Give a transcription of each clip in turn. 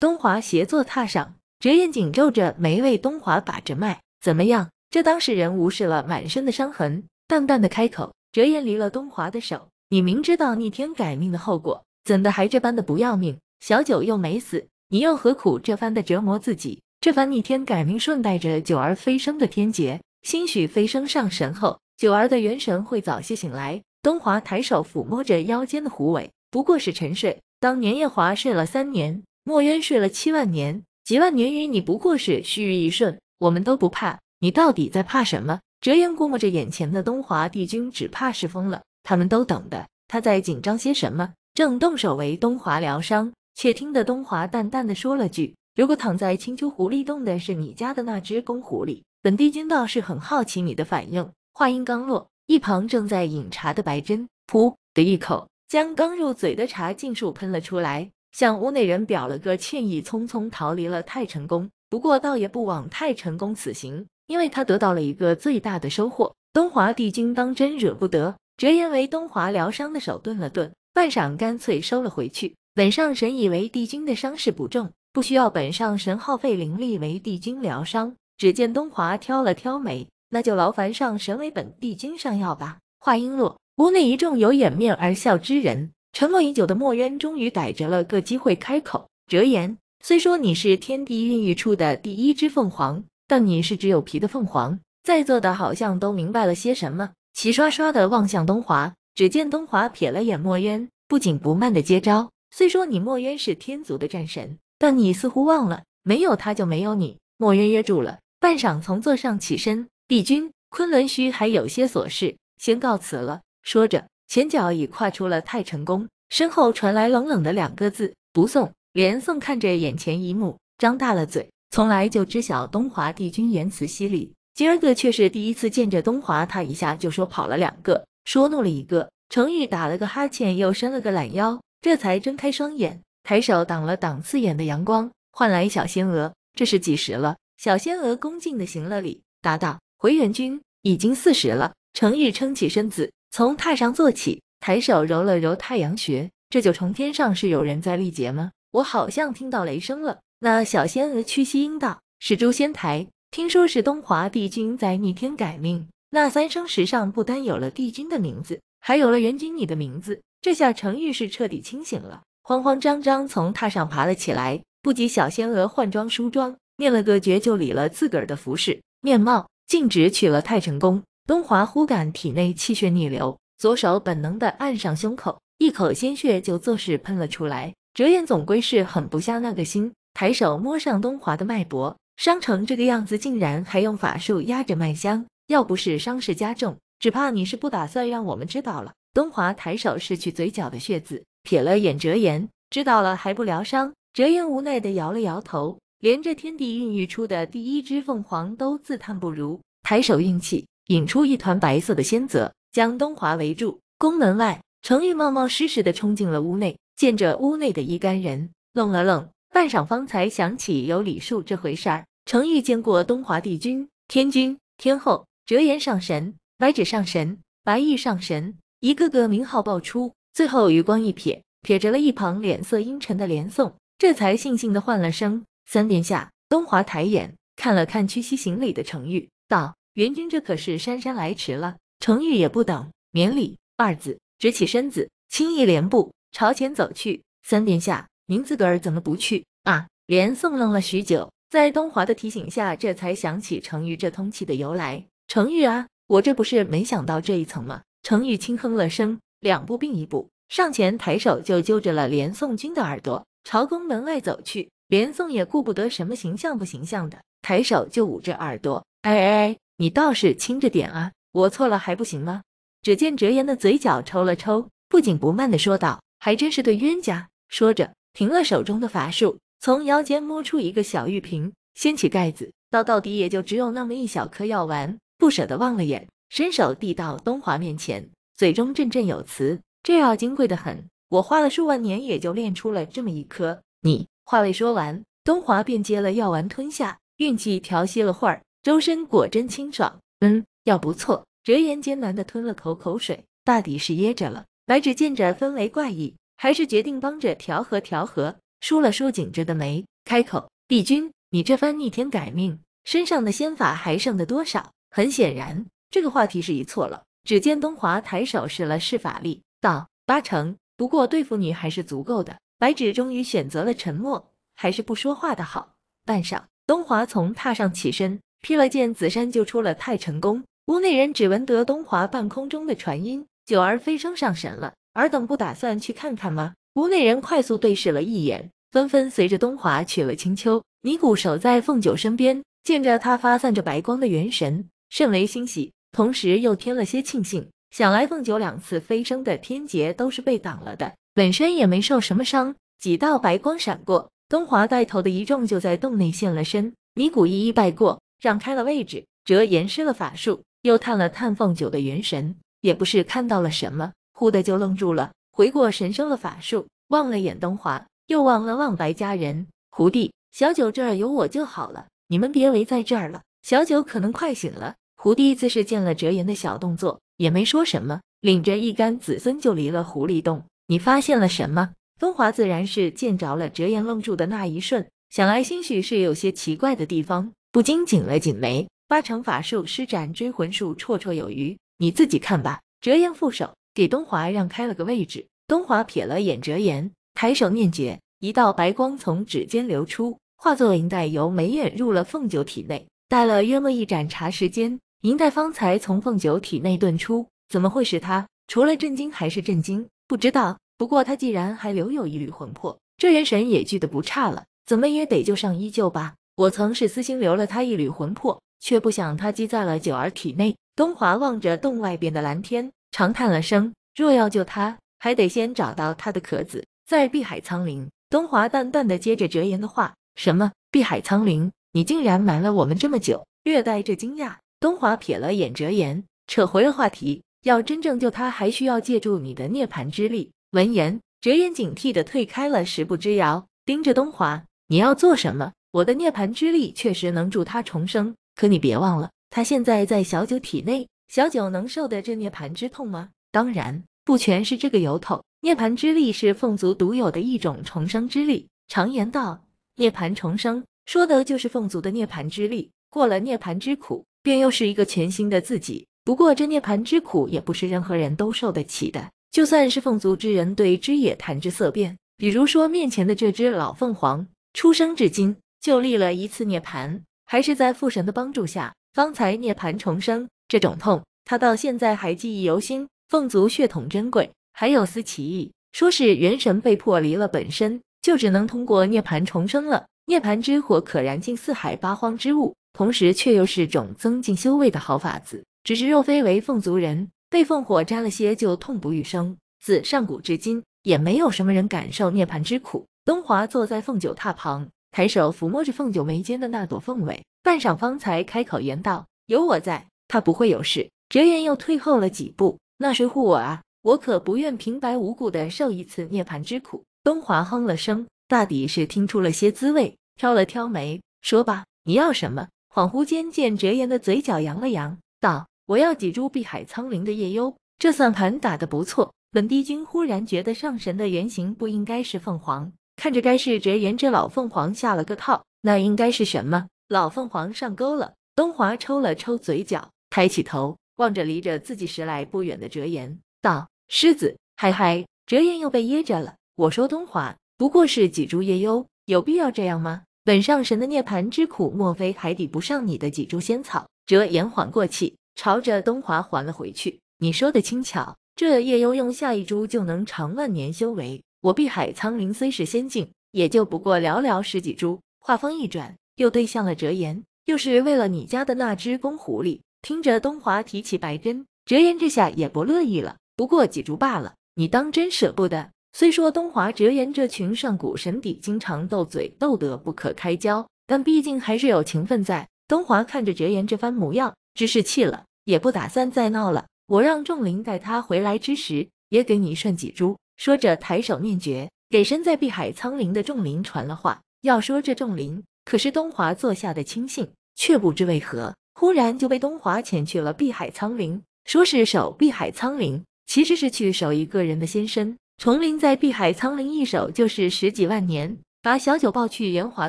东华斜坐榻上，折燕紧皱着眉为东华把着脉，怎么样？这当事人无视了满身的伤痕，淡淡的开口。折燕离了东华的手，你明知道逆天改命的后果，怎的还这般的不要命？小九又没死，你又何苦这番的折磨自己？这番逆天改命，顺带着九儿飞升的天劫，兴许飞升上神后，九儿的元神会早些醒来。东华抬手抚摸着腰间的狐尾，不过是沉睡。当年夜华睡了三年。墨渊睡了七万年，几万年于你不过是须臾一瞬，我们都不怕，你到底在怕什么？折颜估摸着眼前的东华帝君只怕是疯了，他们都懂的，他在紧张些什么？正动手为东华疗伤，却听得东华淡淡的说了句：“如果躺在青丘狐狸洞的是你家的那只公狐狸，本帝君倒是很好奇你的反应。”话音刚落，一旁正在饮茶的白真，噗的一口将刚入嘴的茶尽数喷了出来。向屋内人表了个歉意，匆匆逃离了太晨宫。不过倒也不枉太晨宫此行，因为他得到了一个最大的收获：东华帝君当真惹不得。折颜为东华疗伤的手顿了顿，半晌，干脆收了回去。本上神以为帝君的伤势不重，不需要本上神耗费灵力为帝君疗伤。只见东华挑了挑眉：“那就劳烦上神为本帝君上药吧。”话音落，屋内一众有掩面而笑之人。沉默已久的墨渊终于逮着了个机会开口：“哲言，虽说你是天地孕育出的第一只凤凰，但你是只有皮的凤凰。在座的好像都明白了些什么，齐刷刷的望向东华。只见东华瞥了眼墨渊，不紧不慢的接招。虽说你墨渊是天族的战神，但你似乎忘了，没有他就没有你。墨渊噎住了，半晌从座上起身，帝君，昆仑虚还有些琐事，先告辞了。”说着。前脚已跨出了太晨宫，身后传来冷冷的两个字：“不送。”连宋看着眼前一幕，张大了嘴。从来就知晓东华帝君言辞犀利，今儿个却是第一次见着东华，他一下就说跑了两个，说怒了一个。程玉打了个哈欠，又伸了个懒腰，这才睁开双眼，抬手挡了挡刺眼的阳光，唤来小仙娥：“这是几时了？”小仙娥恭敬的行了礼，答道：“回元君，已经四十了。”程玉撑起身子。从榻上坐起，抬手揉了揉太阳穴。这九重天上是有人在历劫吗？我好像听到雷声了。那小仙娥屈膝应道：“是诛仙台，听说是东华帝君在逆天改命。那三生石上不单有了帝君的名字，还有了元君你的名字。”这下程玉是彻底清醒了，慌慌张张从榻上爬了起来。不及小仙娥换装梳妆，念了个诀就理了自个儿的服饰面貌，径直去了太晨宫。东华忽感体内气血逆流，左手本能的按上胸口，一口鲜血就作势喷了出来。折颜总归是狠不下那个心，抬手摸上东华的脉搏，伤成这个样子，竟然还用法术压着脉香。要不是伤势加重，只怕你是不打算让我们知道了。东华抬手拭去嘴角的血渍，瞥了眼折颜，知道了还不疗伤。折颜无奈的摇了摇头，连这天地孕育出的第一只凤凰都自叹不如，抬手运气。引出一团白色的仙泽，将东华围住。宫门外，程昱冒冒失失地冲进了屋内，见着屋内的一干人，愣了愣，半晌方才想起有礼数这回事儿。程昱见过东华帝君、天君、天后、折颜上神、白芷上神、白玉上神，一个个名号爆出，最后余光一瞥，瞥着了一旁脸色阴沉的连宋，这才悻悻地唤了声“三殿下”。东华抬眼看了看屈膝行礼的程昱，道。元军这可是姗姗来迟了。程昱也不等，免礼二字，直起身子，轻易连步，朝前走去。三殿下，您自个儿怎么不去啊？连宋愣了许久，在东华的提醒下，这才想起程昱这通气的由来。程昱啊，我这不是没想到这一层吗？程昱轻哼了声，两步并一步上前，抬手就揪着了连宋军的耳朵，朝宫门外走去。连宋也顾不得什么形象不形象的，抬手就捂着耳朵。哎哎哎，你倒是轻着点啊！我错了还不行吗？只见哲言的嘴角抽了抽，不紧不慢地说道：“还真是对冤家。”说着停了手中的法术，从腰间摸出一个小玉瓶，掀起盖子，到到底也就只有那么一小颗药丸，不舍得望了眼，伸手递到东华面前，嘴中振振有词：“这药金贵得很，我花了数万年也就炼出了这么一颗。”你话未说完，东华便接了药丸吞下，运气调息了会儿。周身果真清爽，嗯，药不错。哲言艰难的吞了口口水，大抵是噎着了。白芷见着氛围怪异，还是决定帮着调和调和，舒了舒紧着的眉，开口：“帝君，你这番逆天改命，身上的仙法还剩的多少？”很显然，这个话题是一错了。只见东华抬手试了试法力，道：“八成，不过对付你还是足够的。”白芷终于选择了沉默，还是不说话的好。半晌，东华从榻上起身。劈了剑，紫衫，就出了太晨宫。屋内人只闻得东华半空中的传音：“九儿飞升上神了，尔等不打算去看看吗？”屋内人快速对视了一眼，纷纷随着东华去了青丘。尼姑守在凤九身边，见着她发散着白光的元神，甚为欣喜，同时又添了些庆幸。想来凤九两次飞升的天劫都是被挡了的，本身也没受什么伤。几道白光闪过，东华带头的一众就在洞内现了身。尼姑一一拜过。让开了位置，哲言施了法术，又探了探凤九的元神，也不是看到了什么，忽的就愣住了，回过神，生了法术，望了眼东华，又望了望白家人。胡弟，小九这儿有我就好了，你们别围在这儿了。小九可能快醒了。胡弟自是见了哲言的小动作，也没说什么，领着一干子孙就离了狐狸洞。你发现了什么？东华自然是见着了哲言愣住的那一瞬，想来兴许是有些奇怪的地方。不禁紧了紧眉，八成法术施展追魂术绰绰有余，你自己看吧。折颜负手，给东华让开了个位置。东华瞥了眼折颜，抬手念诀，一道白光从指尖流出，化作银带，由眉眼入了凤九体内。待了约莫一盏茶时间，银带方才从凤九体内遁出。怎么会是他？除了震惊还是震惊。不知道，不过他既然还留有一缕魂魄，这元神也聚得不差了，怎么也得救上一救吧。我曾是私心留了他一缕魂魄，却不想他积在了九儿体内。东华望着洞外边的蓝天，长叹了声。若要救他，还得先找到他的壳子，在碧海苍灵。东华淡淡的接着哲言的话：“什么碧海苍灵？你竟然瞒了我们这么久？”略带着惊讶，东华瞥了眼哲言，扯回了话题：“要真正救他，还需要借助你的涅槃之力。”闻言，哲言警惕的退开了十步之遥，盯着东华：“你要做什么？”我的涅槃之力确实能助他重生，可你别忘了，他现在在小九体内，小九能受得这涅槃之痛吗？当然，不全是这个由头。涅槃之力是凤族独有的一种重生之力，常言道，涅槃重生，说的就是凤族的涅槃之力。过了涅槃之苦，便又是一个全新的自己。不过这涅槃之苦也不是任何人都受得起的，就算是凤族之人，对之也谈之色变。比如说面前的这只老凤凰，出生至今。就立了一次涅槃，还是在父神的帮助下方才涅盘重生。这种痛，他到现在还记忆犹新。凤族血统珍贵，还有丝奇异，说是元神被迫离了本身，就只能通过涅盘重生了。涅槃之火可燃尽四海八荒之物，同时却又是种增进修为的好法子。只是若非为凤族人，被凤火沾了些，就痛不欲生。自上古至今，也没有什么人感受涅盘之苦。东华坐在凤九榻旁。抬手抚摸着凤九眉间的那朵凤尾，半晌方才开口言道：“有我在，他不会有事。”折颜又退后了几步：“那谁护我啊？我可不愿平白无故的受一次涅盘之苦。”东华哼了声，大抵是听出了些滋味，挑了挑眉：“说吧，你要什么？”恍惚间见折颜的嘴角扬了扬，道：“我要几株碧海苍灵的夜幽。”这算盘打得不错。本帝君忽然觉得上神的原型不应该是凤凰。看着该是折颜这老凤凰下了个套，那应该是什么？老凤凰上钩了。东华抽了抽嘴角，抬起头望着离着自己十来不远的折颜，道：“狮子，嗨嗨！”折颜又被噎着了。我说东华，不过是几株夜幽，有必要这样吗？本上神的涅盘之苦，莫非还抵不上你的几株仙草？折颜缓过气，朝着东华还了回去：“你说的轻巧，这夜幽用下一株就能长万年修为。”我碧海苍灵虽是仙境，也就不过寥寥十几株。话锋一转，又对向了折颜，又是为了你家的那只公狐狸。听着东华提起白针，折颜这下也不乐意了。不过几株罢了，你当真舍不得？虽说东华、折颜这群上古神邸经常斗嘴，斗得不可开交，但毕竟还是有情分在。东华看着折颜这番模样，只是气了，也不打算再闹了。我让仲林带他回来之时，也给你顺几株。说着，抬手念绝，给身在碧海苍灵的仲林传了话。要说这仲林可是东华座下的亲信，却不知为何，忽然就被东华遣去了碧海苍灵，说是守碧海苍灵，其实是去守一个人的仙身。重林在碧海苍灵一守就是十几万年。把小九抱去炎华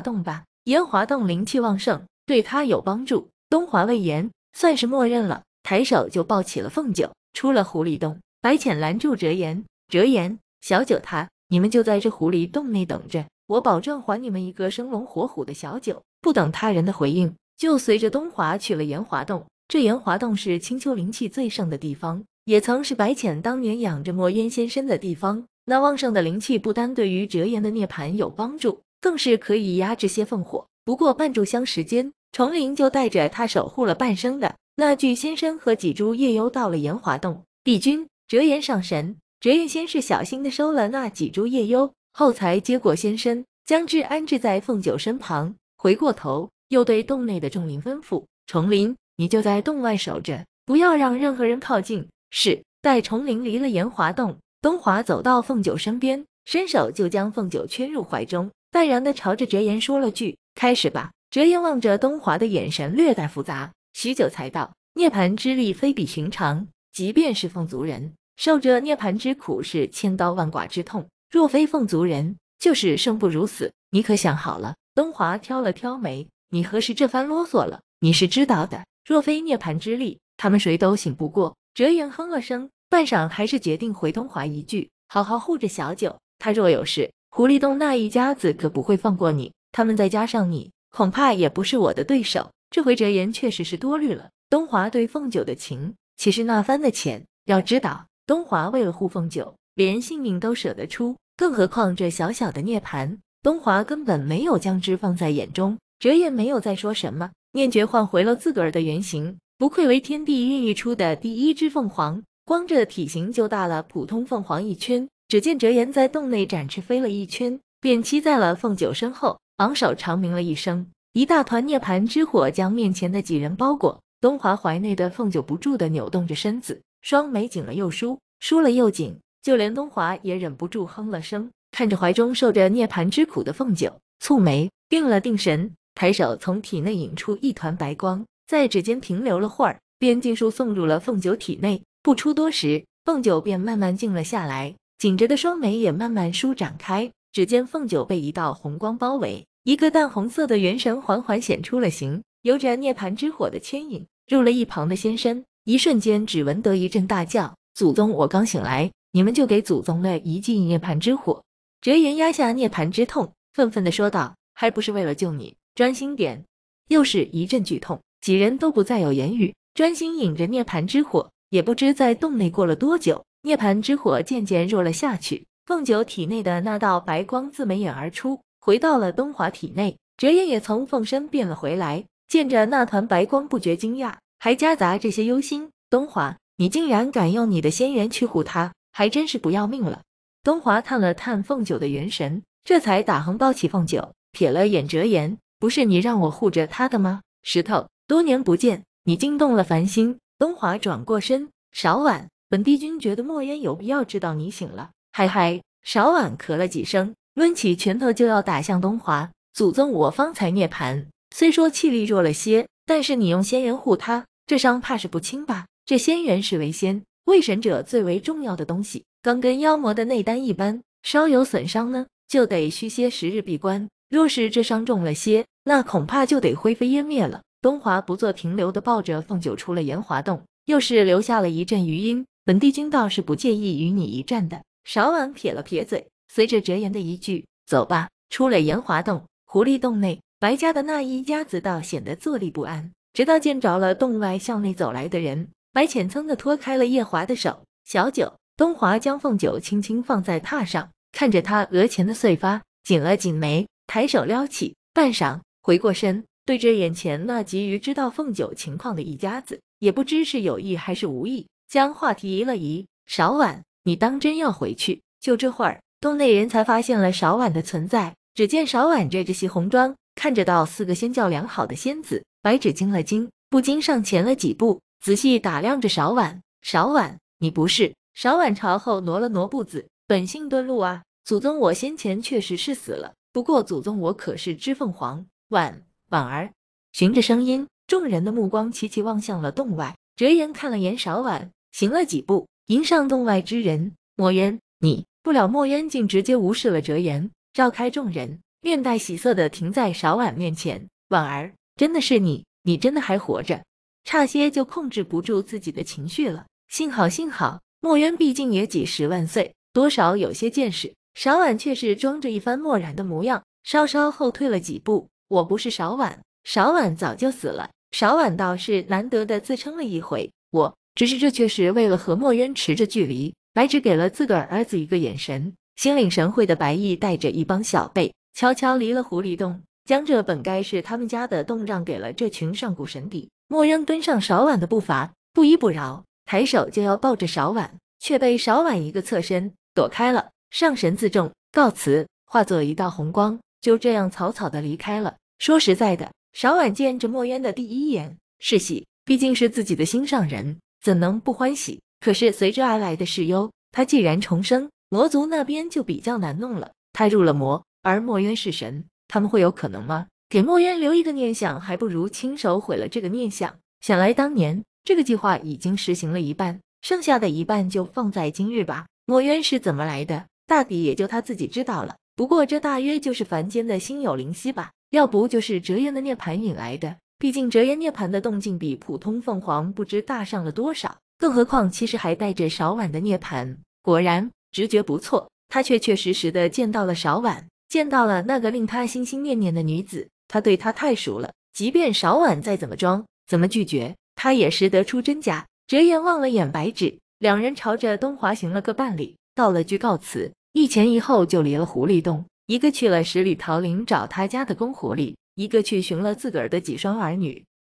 洞吧，炎华洞灵气旺盛，对他有帮助。东华未言，算是默认了，抬手就抱起了凤九，出了狐狸洞。白浅拦住哲言。折颜，小九他，你们就在这狐狸洞内等着，我保证还你们一个生龙活虎的小九。不等他人的回应，就随着东华去了炎华洞。这炎华洞是青丘灵气最盛的地方，也曾是白浅当年养着墨渊仙身的地方。那旺盛的灵气不单对于折颜的涅槃有帮助，更是可以压制些凤火。不过半炷香时间，重明就带着他守护了半生的那具仙身和几株夜幽到了炎华洞。帝君，折颜上神。哲言先是小心的收了那几株夜幽，后才接过仙身，将之安置在凤九身旁。回过头，又对洞内的众灵吩咐：“重林，你就在洞外守着，不要让任何人靠近。”是。待重林离了炎华洞，东华走到凤九身边，伸手就将凤九圈入怀中，淡然的朝着哲言说了句：“开始吧。”哲言望着东华的眼神略带复杂，许久才道：“涅槃之力非比寻常，即便是凤族人。”受着涅槃之苦是千刀万剐之痛，若非凤族人，就是生不如死。你可想好了？东华挑了挑眉，你何时这番啰嗦了？你是知道的，若非涅槃之力，他们谁都醒不过。哲言哼了声，半晌还是决定回东华一句：好好护着小九，他若有事，狐狸洞那一家子可不会放过你。他们再加上你，恐怕也不是我的对手。这回哲言确实是多虑了。东华对凤九的情，岂是那番的浅？要知道。东华为了护凤九，连性命都舍得出，更何况这小小的涅槃？东华根本没有将之放在眼中。折颜没有再说什么，念觉换回了自个儿的原形，不愧为天地孕育出的第一只凤凰，光这体型就大了普通凤凰一圈。只见折颜在洞内展翅飞了一圈，便栖在了凤九身后，昂首长鸣了一声，一大团涅槃之火将面前的几人包裹。东华怀内的凤九不住地扭动着身子。双眉紧了又舒，舒了又紧，就连东华也忍不住哼了声，看着怀中受着涅槃之苦的凤九，蹙眉定了定神，抬手从体内引出一团白光，在指尖停留了会儿，便尽数送入了凤九体内。不出多时，凤九便慢慢静了下来，紧着的双眉也慢慢舒展开。只见凤九被一道红光包围，一个淡红色的元神缓缓显出了形，由着涅槃之火的牵引，入了一旁的仙身。一瞬间，只闻得一阵大叫：“祖宗！我刚醒来，你们就给祖宗了一记涅槃之火！”折颜压下涅槃之痛，愤愤地说道：“还不是为了救你！专心点！”又是一阵剧痛，几人都不再有言语，专心引着涅槃之火。也不知在洞内过了多久，涅槃之火渐渐弱了下去，凤九体内的那道白光自眉眼而出，回到了东华体内。折颜也从凤身变了回来，见着那团白光，不觉惊讶。还夹杂这些忧心，东华，你竟然敢用你的仙元去护他，还真是不要命了。东华探了探凤九的元神，这才打横抱起凤九，瞥了眼折颜，不是你让我护着他的吗？石头，多年不见，你惊动了繁星。东华转过身，少晚，本帝君觉得莫渊有必要知道你醒了。嗨嗨，少晚咳了几声，抡起拳头就要打向东华。祖宗，我方才涅槃，虽说气力弱了些，但是你用仙人护他。这伤怕是不轻吧？这仙元是为仙、为神者最为重要的东西，刚跟妖魔的内丹一般，稍有损伤呢，就得虚歇十日闭关。若是这伤重了些，那恐怕就得灰飞烟灭了。东华不做停留的抱着凤九出了炎华洞，又是留下了一阵余音。本帝君倒是不介意与你一战的。少婉撇了撇嘴，随着哲言的一句“走吧”，出了炎华洞。狐狸洞内，白家的那一家子倒显得坐立不安。直到见着了洞外向内走来的人，白浅噌的脱开了夜华的手。小九，东华将凤九轻轻放在榻上，看着她额前的碎发，紧了紧眉，抬手撩起。半晌，回过身，对着眼前那急于知道凤九情况的一家子，也不知是有意还是无意，将话题移了移。少婉，你当真要回去？就这会儿，洞内人才发现了少婉的存在。只见少婉着着袭红妆，看着到四个仙教良好的仙子。白芷惊了惊，不禁上前了几步，仔细打量着勺婉。勺婉，你不是勺婉？朝后挪了挪步子，本性顿露啊！祖宗，我先前确实是死了，不过祖宗，我可是知凤凰婉婉儿。循着声音，众人的目光齐齐望向了洞外。折颜看了眼勺婉，行了几步，迎上洞外之人。墨渊，你不了。墨渊竟直接无视了折颜，绕开众人，面带喜色的停在勺婉面前。婉儿。真的是你，你真的还活着，差些就控制不住自己的情绪了。幸好，幸好，墨渊毕竟也几十万岁，多少有些见识。少婉却是装着一番漠然的模样，稍稍后退了几步。我不是少婉，少婉早就死了。少婉倒是难得的自称了一回。我只是这却是为了和墨渊持着距离。白芷给了自个儿子一个眼神，心领神会的白毅带着一帮小辈悄悄离了狐狸洞。将这本该是他们家的洞让给了这群上古神邸。墨渊跟上少婉的步伐，不依不饶，抬手就要抱着少婉，却被少婉一个侧身躲开了。上神自重，告辞，化作一道红光，就这样草草的离开了。说实在的，少婉见着墨渊的第一眼是喜，毕竟是自己的心上人，怎能不欢喜？可是随之而来的是忧，他既然重生，魔族那边就比较难弄了。他入了魔，而墨渊是神。他们会有可能吗？给墨渊留一个念想，还不如亲手毁了这个念想。想来当年这个计划已经实行了一半，剩下的一半就放在今日吧。墨渊是怎么来的？大抵也就他自己知道了。不过这大约就是凡间的心有灵犀吧，要不就是折颜的涅盘引来的。毕竟折颜涅盘的动静比普通凤凰不知大上了多少，更何况其实还带着少婉的涅盘。果然，直觉不错，他确确实实的见到了少婉。见到了那个令他心心念念的女子，他对她太熟了。即便少婉再怎么装，怎么拒绝，他也识得出真假。折颜望了眼白芷，两人朝着东华行了个半礼，道了句告辞，一前一后就离了狐狸洞。一个去了十里桃林找他家的公狐狸，一个去寻了自个儿的几双儿女。